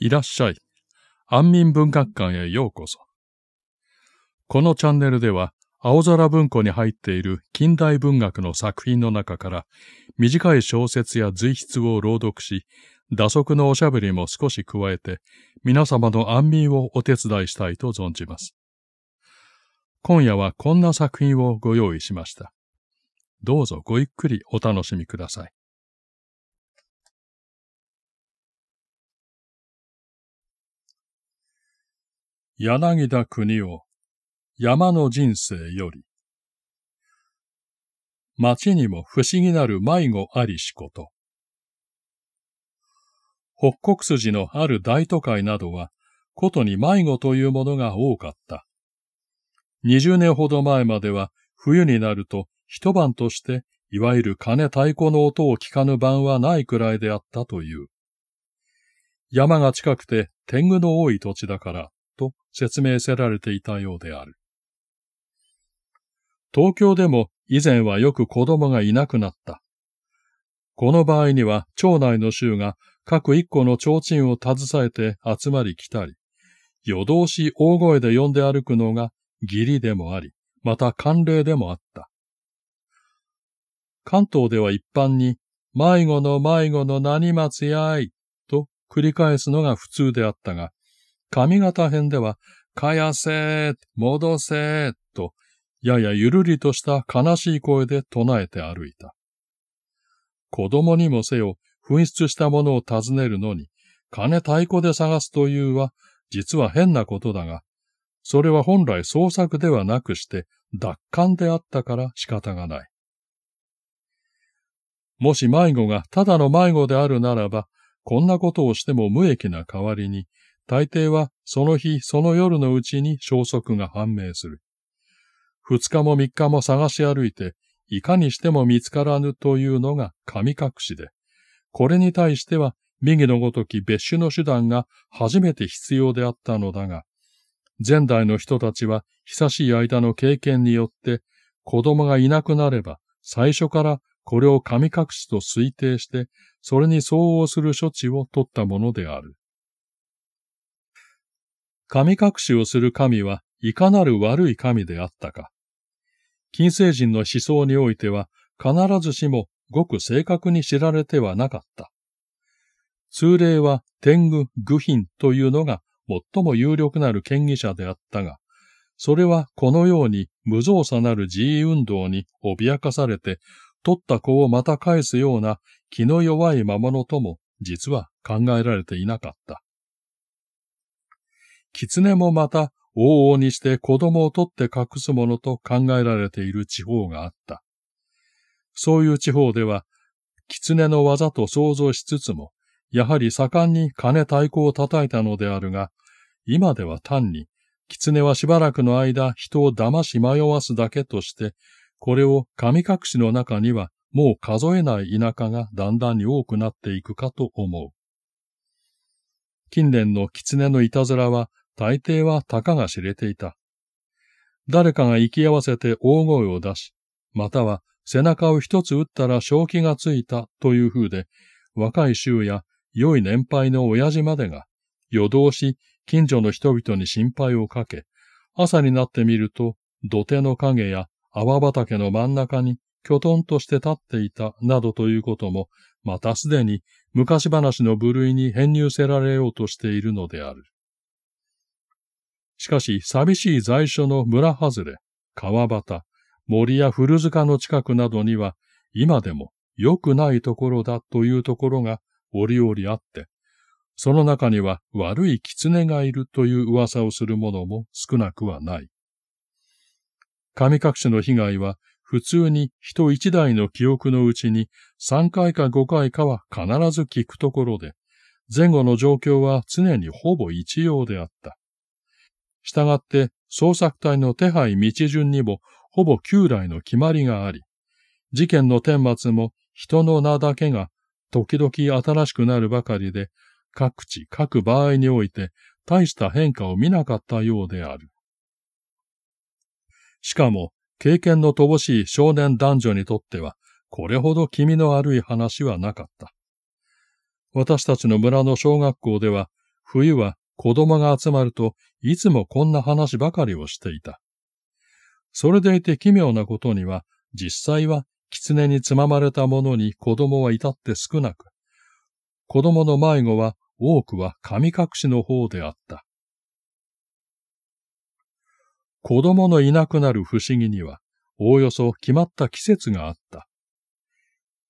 いらっしゃい。安民文学館へようこそ。このチャンネルでは、青空文庫に入っている近代文学の作品の中から、短い小説や随筆を朗読し、打足のおしゃべりも少し加えて、皆様の安眠をお手伝いしたいと存じます。今夜はこんな作品をご用意しました。どうぞごゆっくりお楽しみください。柳田国を山の人生より町にも不思議なる迷子ありしこと北国筋のある大都会などはことに迷子というものが多かった20年ほど前までは冬になると一晩としていわゆる金太鼓の音を聞かぬ晩はないくらいであったという。山が近くて天狗の多い土地だからと説明せられていたようである。東京でも以前はよく子供がいなくなった。この場合には町内の衆が各一個の提灯を携えて集まり来たり、夜通し大声で呼んで歩くのが義理でもあり、また慣例でもあった。関東では一般に、迷子の迷子の何松やいと繰り返すのが普通であったが、髪型編では、かやせ戻せと、ややゆるりとした悲しい声で唱えて歩いた。子供にもせよ、紛失したものを尋ねるのに、金太鼓で探すというは、実は変なことだが、それは本来創作ではなくして、奪還であったから仕方がない。もし迷子がただの迷子であるならば、こんなことをしても無益な代わりに、大抵はその日その夜のうちに消息が判明する。二日も三日も探し歩いて、いかにしても見つからぬというのが神隠しで、これに対しては右のごとき別種の手段が初めて必要であったのだが、前代の人たちは久しい間の経験によって、子供がいなくなれば最初からこれを神隠しと推定して、それに相応する処置を取ったものである。神隠しをする神はいかなる悪い神であったか。近世人の思想においては必ずしもごく正確に知られてはなかった。通例は天狗愚品というのが最も有力なる権威者であったが、それはこのように無造作なる自由運動に脅かされて、取った子をまた返すような気の弱い魔物とも実は考えられていなかった。狐もまた往々にして子供を取って隠すものと考えられている地方があった。そういう地方では、狐の技と想像しつつも、やはり盛んに金太鼓を叩いたのであるが、今では単に、狐はしばらくの間人を騙し迷わすだけとして、これを神隠しの中にはもう数えない田舎がだんだんに多くなっていくかと思う。近年の狐のいたずらは大抵はたかが知れていた。誰かが行き合わせて大声を出し、または背中を一つ打ったら正気がついたという風で、若い衆や良い年配の親父までが夜通し近所の人々に心配をかけ、朝になってみると土手の影や泡畑の真ん中にきょとんとして立っていたなどということも、またすでに昔話の部類に編入せられようとしているのである。しかし、寂しい在所の村外れ、川端、森や古塚の近くなどには、今でも良くないところだというところが折々あって、その中には悪い狐がいるという噂をする者も少なくはない。神隠しの被害は普通に人一代の記憶のうちに3回か5回かは必ず聞くところで、前後の状況は常にほぼ一様であった。従って、捜索隊の手配道順にも、ほぼ旧来の決まりがあり、事件の顛末も人の名だけが時々新しくなるばかりで、各地各場合において大した変化を見なかったようである。しかも、経験の乏しい少年男女にとっては、これほど気味の悪い話はなかった。私たちの村の小学校では、冬は子供が集まるといつもこんな話ばかりをしていた。それでいて奇妙なことには、実際は狐につままれたものに子供は至って少なく、子供の迷子は多くは神隠しの方であった。子供のいなくなる不思議には、おおよそ決まった季節があった。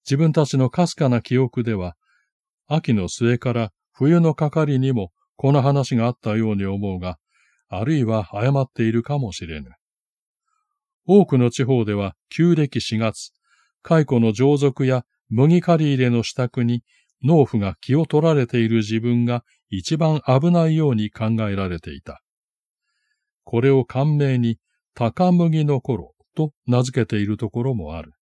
自分たちのかすかな記憶では、秋の末から冬のかかりにもこの話があったように思うが、あるいは誤っているかもしれぬ。多くの地方では旧暦4月、蚕の上属や麦刈り入れの支度に農夫が気を取られている自分が一番危ないように考えられていた。これを官名に高麦の頃と名付けているところもある。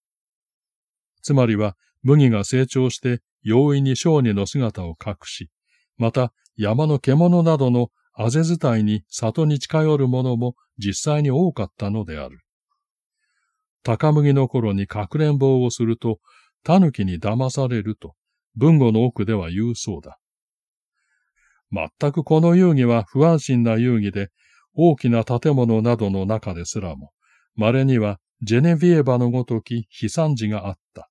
つまりは麦が成長して容易に小児の姿を隠し、また、山の獣などのあぜ伝いに里に近寄る者も実際に多かったのである。高麦の頃にかくれんぼをすると、狸に騙されると、文語の奥では言うそうだ。全くこの遊戯は不安心な遊戯で、大きな建物などの中ですらも、稀にはジェネビエバのごとき悲惨事があった。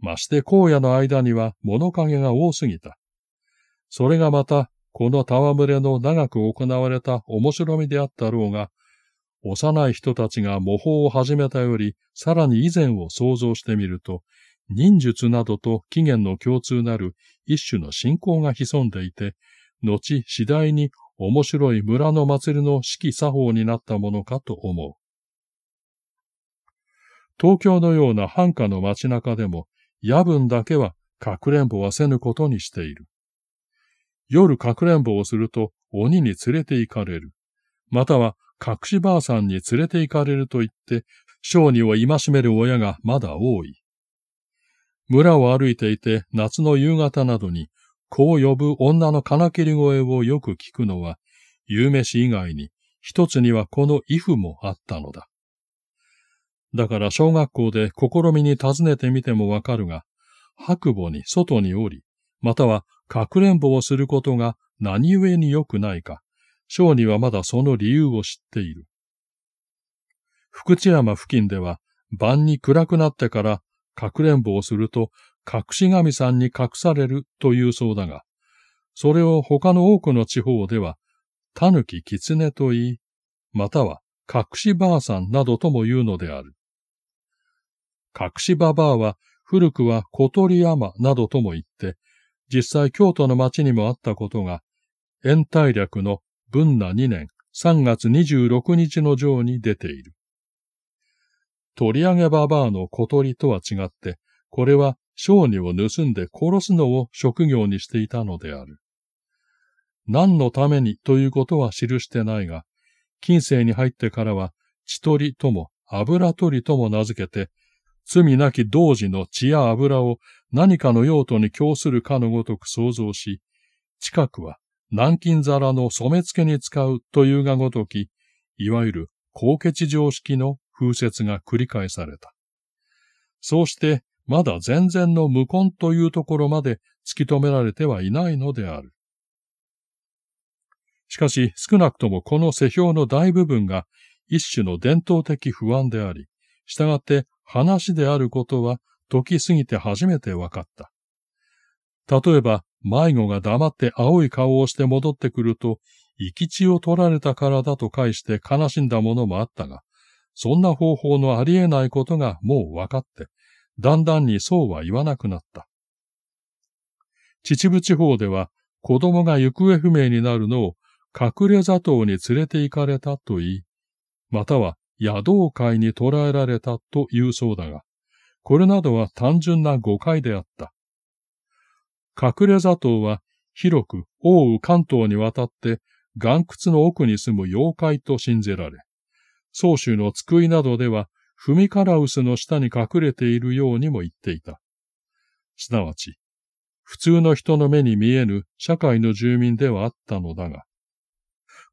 まして荒野の間には物陰が多すぎた。それがまた、この戯れの長く行われた面白みであったろうが、幼い人たちが模倣を始めたより、さらに以前を想像してみると、忍術などと起源の共通なる一種の信仰が潜んでいて、後次第に面白い村の祭りの季作法になったものかと思う。東京のような繁華の街中でも、夜分だけはかくれんぼはせぬことにしている。夜かくれんぼをすると鬼に連れて行かれる。または隠しばあさんに連れて行かれると言って、商人を戒める親がまだ多い。村を歩いていて夏の夕方などに、こう呼ぶ女の金切り声をよく聞くのは、夕飯以外に一つにはこの衣服もあったのだ。だから小学校で試みに尋ねてみてもわかるが、白母に外におり、またはかくれんぼをすることが何故に良くないか、章にはまだその理由を知っている。福知山付近では晩に暗くなってからかくれんぼをすると隠し神さんに隠されるというそうだが、それを他の多くの地方では、たぬききつねと言い、または隠しばあさんなどとも言うのである。隠しばばあは古くは小鳥山などとも言って、実際京都の町にもあったことが、延滞略の文那2年3月26日の上に出ている。取り上げババアの小鳥とは違って、これは商人を盗んで殺すのを職業にしていたのである。何のためにということは記してないが、近世に入ってからは、血取りとも油取りとも名付けて、罪なき同時の血や油を何かの用途に供するかのごとく想像し、近くは南京皿の染付に使うというがごとき、いわゆる高血常識の風説が繰り返された。そうして、まだ全然の無根というところまで突き止められてはいないのである。しかし、少なくともこの世評の大部分が一種の伝統的不安であり、従って話であることは時過ぎて初めて分かった。例えば、迷子が黙って青い顔をして戻ってくると、生き血を取られたからだと返して悲しんだものもあったが、そんな方法のありえないことがもう分かって、だんだんにそうは言わなくなった。秩父地方では、子供が行方不明になるのを隠れ座頭に連れて行かれたと言い、または野道会に捕らえられたというそうだが、これなどは単純な誤解であった。隠れ座頭は広く奥羽関東にわたって岩窟の奥に住む妖怪と信じられ、宗州の津いなどでは踏みカラウスの下に隠れているようにも言っていた。すなわち、普通の人の目に見えぬ社会の住民ではあったのだが、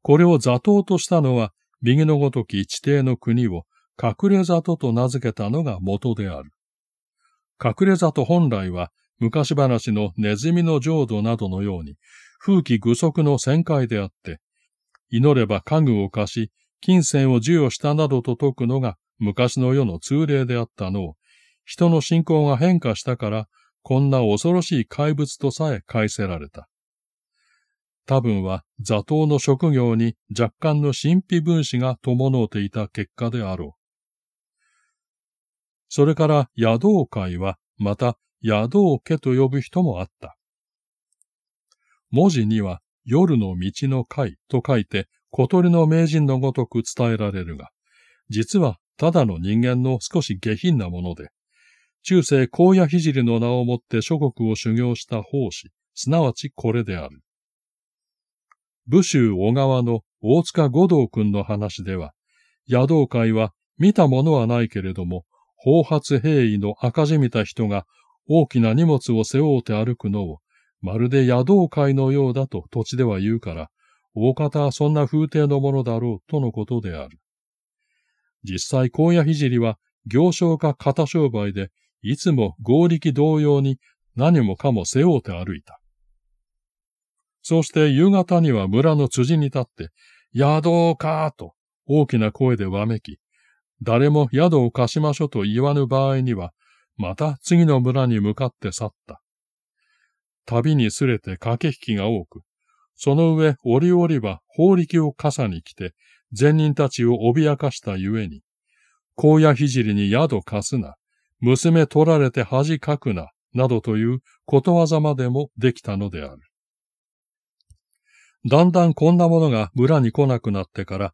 これを座頭としたのは、右のごとき地底の国を隠れ里と名付けたのが元である。隠れ里本来は昔話のネズミの浄土などのように、風紀具足の旋回であって、祈れば家具を貸し、金銭を授与したなどと説くのが昔の世の通例であったのを、人の信仰が変化したから、こんな恐ろしい怪物とさえ返せられた。多分は座頭の職業に若干の神秘分子が伴うていた結果であろう。それから野道会は、また野道家と呼ぶ人もあった。文字には、夜の道の会と書いて、小鳥の名人のごとく伝えられるが、実はただの人間の少し下品なもので、中世荒野聖の名をもって諸国を修行した奉仕、すなわちこれである。武州小川の大塚五道君の話では、野道会は見たものはないけれども、放発兵位の赤じみた人が大きな荷物を背負うて歩くのを、まるで野道会のようだと土地では言うから、大方はそんな風体のものだろうとのことである。実際、荒野聖は行商か型商売で、いつも合力同様に何もかも背負うて歩いた。そして夕方には村の辻に立って、野道かと大きな声でわめき、誰も宿を貸しましょうと言わぬ場合には、また次の村に向かって去った。旅にすれて駆け引きが多く、その上折々は法力を傘に来て、善人たちを脅かしたゆえに、荒野聖に宿貸すな、娘取られて恥かくな、などということわざまでもできたのである。だんだんこんなものが村に来なくなってから、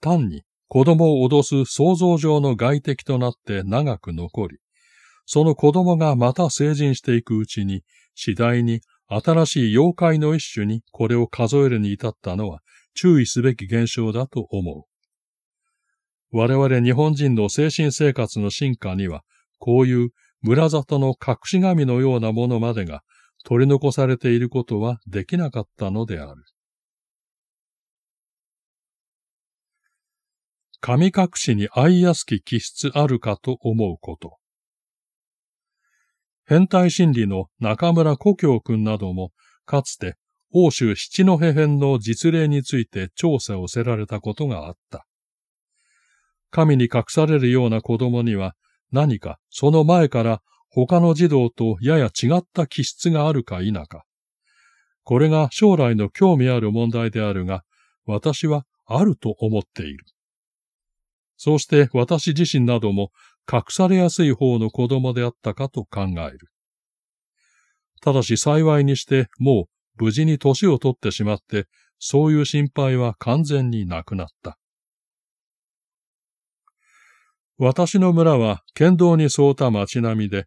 単に子供を脅す想像上の外敵となって長く残り、その子供がまた成人していくうちに、次第に新しい妖怪の一種にこれを数えるに至ったのは注意すべき現象だと思う。我々日本人の精神生活の進化には、こういう村里の隠し神のようなものまでが取り残されていることはできなかったのである。神隠しに愛やすき気質あるかと思うこと。変態心理の中村故郷くんなども、かつて欧州七戸編の実例について調査をせられたことがあった。神に隠されるような子供には、何かその前から他の児童とやや違った気質があるか否か。これが将来の興味ある問題であるが、私はあると思っている。そうして私自身なども隠されやすい方の子供であったかと考える。ただし幸いにしてもう無事に年を取ってしまって、そういう心配は完全になくなった。私の村は県道に沿うた町並みで、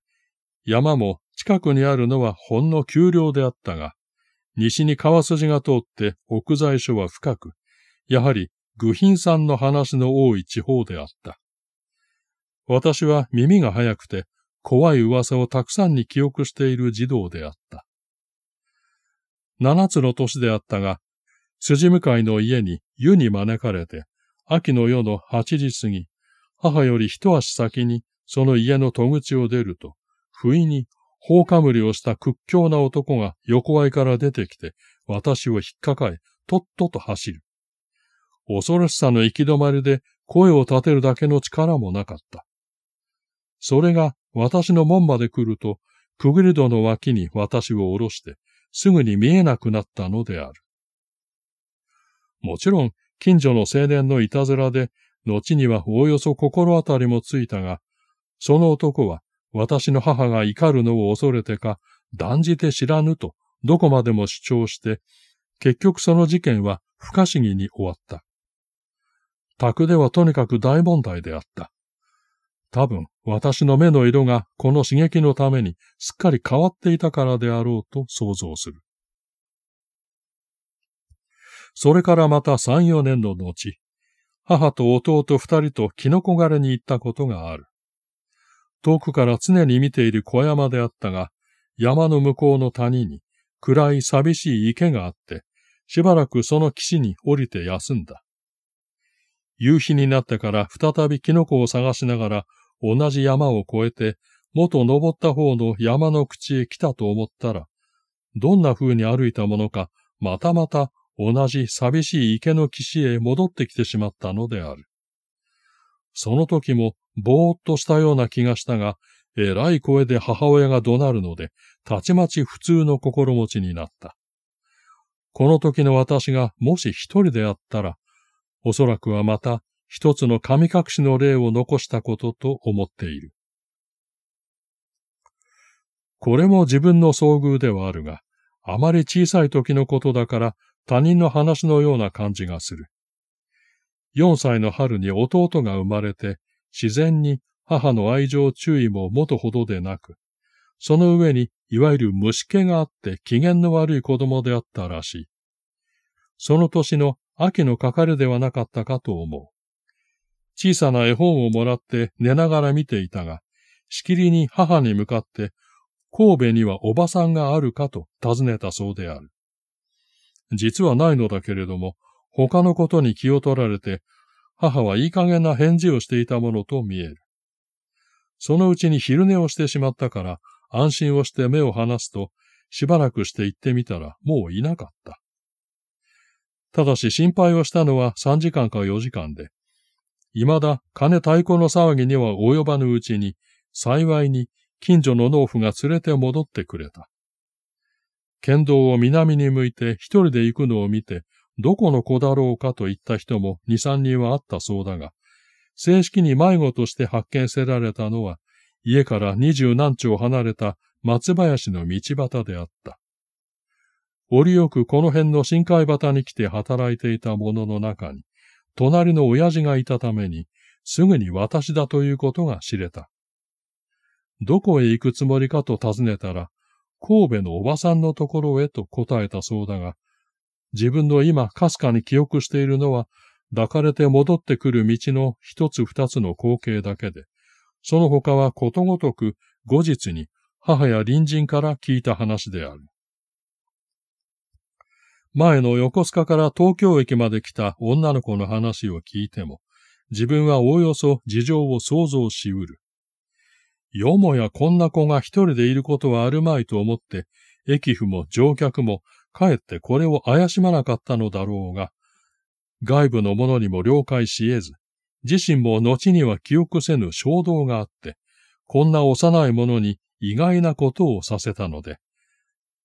山も近くにあるのはほんの丘陵であったが、西に川筋が通って奥在所は深く、やはり愚品さんの話の多い地方であった。私は耳が早くて、怖い噂をたくさんに記憶している児童であった。七つの年であったが、辻向かいの家に湯に招かれて、秋の夜の八時過ぎ、母より一足先にその家の戸口を出ると、不意に放火無理をした屈強な男が横合いから出てきて、私を引っかかえ、とっとと走る。恐ろしさの行き止まりで声を立てるだけの力もなかった。それが私の門まで来ると、くぐり戸の脇に私を下ろして、すぐに見えなくなったのである。もちろん、近所の青年のいたずらで、後にはおおよそ心当たりもついたが、その男は私の母が怒るのを恐れてか、断じて知らぬとどこまでも主張して、結局その事件は不可思議に終わった。宅ではとにかく大問題であった。多分、私の目の色がこの刺激のためにすっかり変わっていたからであろうと想像する。それからまた三、四年の後、母と弟二人とキノコ狩りに行ったことがある。遠くから常に見ている小山であったが、山の向こうの谷に暗い寂しい池があって、しばらくその岸に降りて休んだ。夕日になってから再びキノコを探しながら同じ山を越えて元登った方の山の口へ来たと思ったら、どんな風に歩いたものか、またまた同じ寂しい池の岸へ戻ってきてしまったのである。その時もぼーっとしたような気がしたが、えらい声で母親が怒鳴るので、たちまち普通の心持ちになった。この時の私がもし一人であったら、おそらくはまた一つの神隠しの例を残したことと思っている。これも自分の遭遇ではあるが、あまり小さい時のことだから他人の話のような感じがする。4歳の春に弟が生まれて、自然に母の愛情注意も元ほどでなく、その上にいわゆる虫気があって機嫌の悪い子供であったらしい。その年の秋のかかるではなかったかと思う。小さな絵本をもらって寝ながら見ていたが、しきりに母に向かって、神戸にはおばさんがあるかと尋ねたそうである。実はないのだけれども、他のことに気を取られて、母はいい加減な返事をしていたものと見える。そのうちに昼寝をしてしまったから、安心をして目を離すと、しばらくして行ってみたら、もういなかった。ただし心配をしたのは3時間か4時間で、未だ金太鼓の騒ぎには及ばぬうちに、幸いに近所の農夫が連れて戻ってくれた。剣道を南に向いて一人で行くのを見て、どこの子だろうかと言った人も二三人はあったそうだが、正式に迷子として発見せられたのは、家から二十何丁離れた松林の道端であった。折よくこの辺の深海端に来て働いていた者の中に、隣の親父がいたために、すぐに私だということが知れた。どこへ行くつもりかと尋ねたら、神戸のおばさんのところへと答えたそうだが、自分の今かすかに記憶しているのは、抱かれて戻ってくる道の一つ二つの光景だけで、その他はことごとく後日に母や隣人から聞いた話である。前の横須賀から東京駅まで来た女の子の話を聞いても、自分はおおよそ事情を想像しうる。よもやこんな子が一人でいることはあるまいと思って、駅府も乗客もかえってこれを怪しまなかったのだろうが、外部の者にも了解し得ず、自身も後には記憶せぬ衝動があって、こんな幼い者に意外なことをさせたので、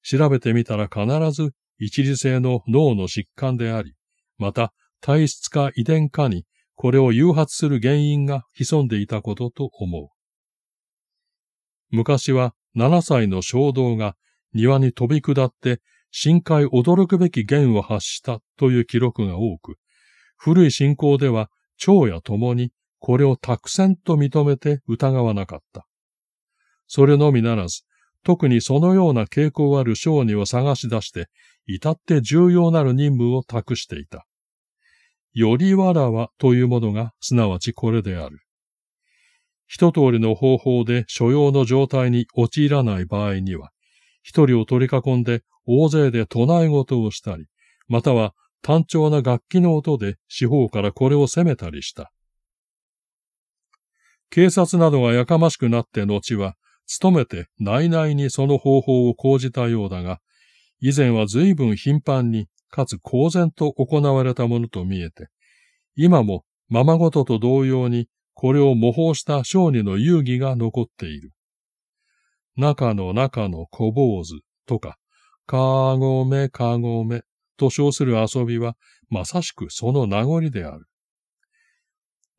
調べてみたら必ず一時性の脳の疾患であり、また体質か遺伝かにこれを誘発する原因が潜んでいたことと思う。昔は7歳の衝動が庭に飛び下って深海驚くべき弦を発したという記録が多く、古い信仰では蝶や共にこれを託戦と認めて疑わなかった。それのみならず、特にそのような傾向ある商人を探し出して、至って重要なる任務を託していた。よりわらわというものが、すなわちこれである。一通りの方法で所要の状態に陥らない場合には、一人を取り囲んで大勢で唱え事をしたり、または単調な楽器の音で四方からこれを責めたりした。警察などがやかましくなって後は、努めて内々にその方法を講じたようだが、以前は随分頻繁に、かつ公然と行われたものと見えて、今もままごとと同様に、これを模倣した商人の遊戯が残っている。中の中の小坊主とか、かごめかごめと称する遊びは、まさしくその名残である。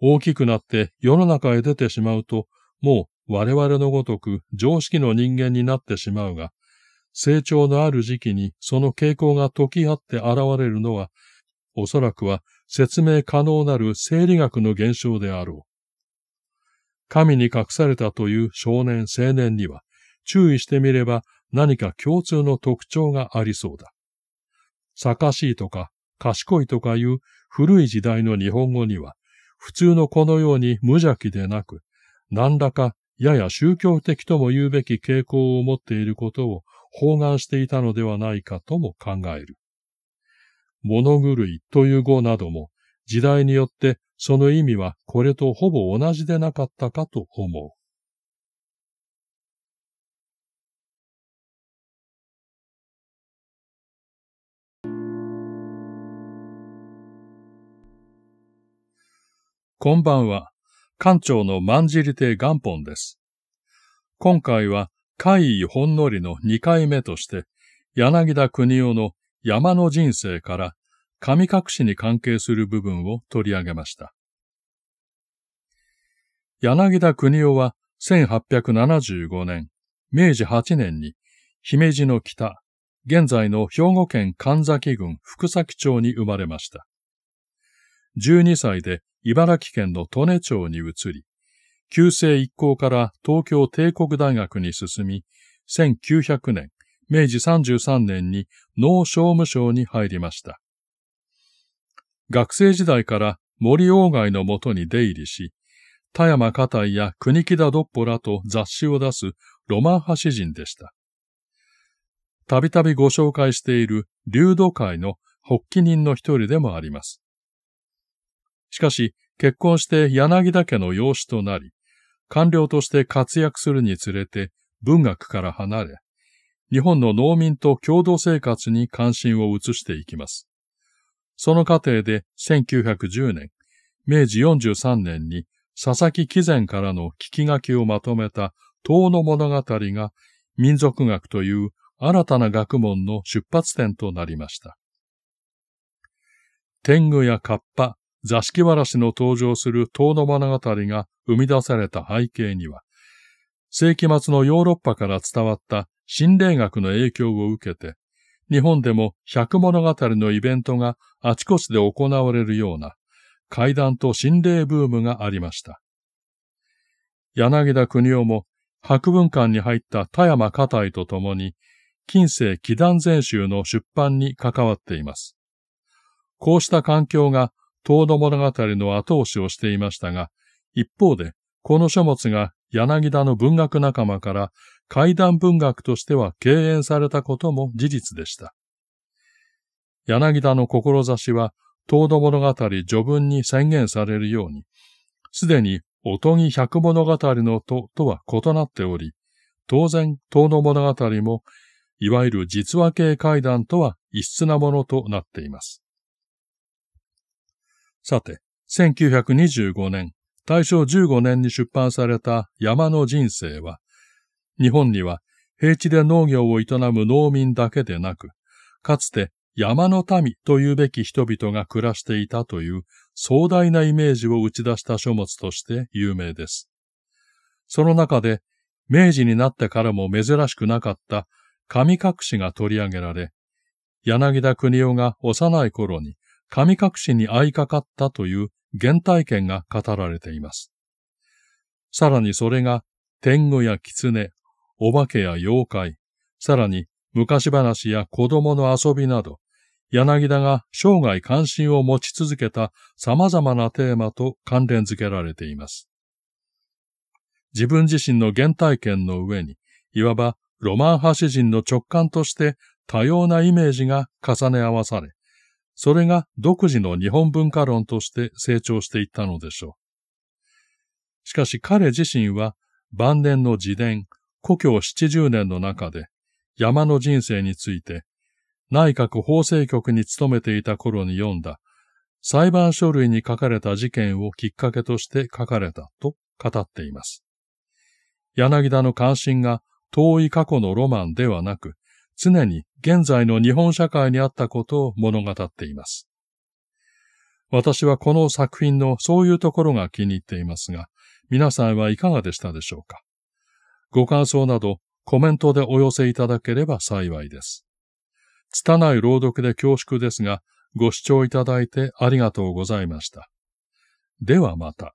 大きくなって世の中へ出てしまうと、も我々のごとく常識の人間になってしまうが、成長のある時期にその傾向が解き合って現れるのは、おそらくは説明可能なる生理学の現象であろう。神に隠されたという少年青年には、注意してみれば何か共通の特徴がありそうだ。かしいとか賢いとかいう古い時代の日本語には、普通のこのように無邪気でなく、何らかやや宗教的とも言うべき傾向を持っていることを包含していたのではないかとも考える。物狂いという語なども時代によってその意味はこれとほぼ同じでなかったかと思う。こんばんは。館長の万んじ亭元本です。今回は、怪異ほんのりの2回目として、柳田国夫の山の人生から神隠しに関係する部分を取り上げました。柳田国夫は1875年、明治8年に姫路の北、現在の兵庫県神崎郡福崎町に生まれました。12歳で茨城県の利根町に移り、旧制一行から東京帝国大学に進み、1900年、明治33年に農商務省に入りました。学生時代から森鴎外のもとに出入りし、田山家隊や国木田どっぽらと雑誌を出すロマン派詩人でした。たびたびご紹介している流土会の発起人の一人でもあります。しかし、結婚して柳田家の養子となり、官僚として活躍するにつれて文学から離れ、日本の農民と共同生活に関心を移していきます。その過程で1910年、明治43年に佐々木貴前からの聞き書きをまとめた遠の物語が民族学という新たな学問の出発点となりました。天狗やカッパ、座敷わらしの登場する遠野物語が生み出された背景には、世紀末のヨーロッパから伝わった心霊学の影響を受けて、日本でも百物語のイベントがあちこちで行われるような怪談と心霊ブームがありました。柳田国夫も博文館に入った田山家体とともに、近世祈願全集の出版に関わっています。こうした環境が遠野物語の後押しをしていましたが、一方で、この書物が柳田の文学仲間から怪談文学としては敬遠されたことも事実でした。柳田の志は、遠野物語序文に宣言されるように、すでにおとぎ百物語のととは異なっており、当然、遠野物語も、いわゆる実話系怪談とは異質なものとなっています。さて、1925年、大正15年に出版された山の人生は、日本には平地で農業を営む農民だけでなく、かつて山の民というべき人々が暮らしていたという壮大なイメージを打ち出した書物として有名です。その中で、明治になってからも珍しくなかった神隠しが取り上げられ、柳田国夫が幼い頃に神隠しに合いかかったという原体験が語られています。さらにそれが天狗や狐、お化けや妖怪、さらに昔話や子供の遊びなど、柳田が生涯関心を持ち続けた様々なテーマと関連付けられています。自分自身の原体験の上に、いわばロマン派詩人の直感として多様なイメージが重ね合わされ、それが独自の日本文化論として成長していったのでしょう。しかし彼自身は晩年の自伝、故郷七十年の中で山の人生について内閣法制局に勤めていた頃に読んだ裁判書類に書かれた事件をきっかけとして書かれたと語っています。柳田の関心が遠い過去のロマンではなく、常に現在の日本社会にあったことを物語っています。私はこの作品のそういうところが気に入っていますが、皆さんはいかがでしたでしょうかご感想などコメントでお寄せいただければ幸いです。拙い朗読で恐縮ですが、ご視聴いただいてありがとうございました。ではまた。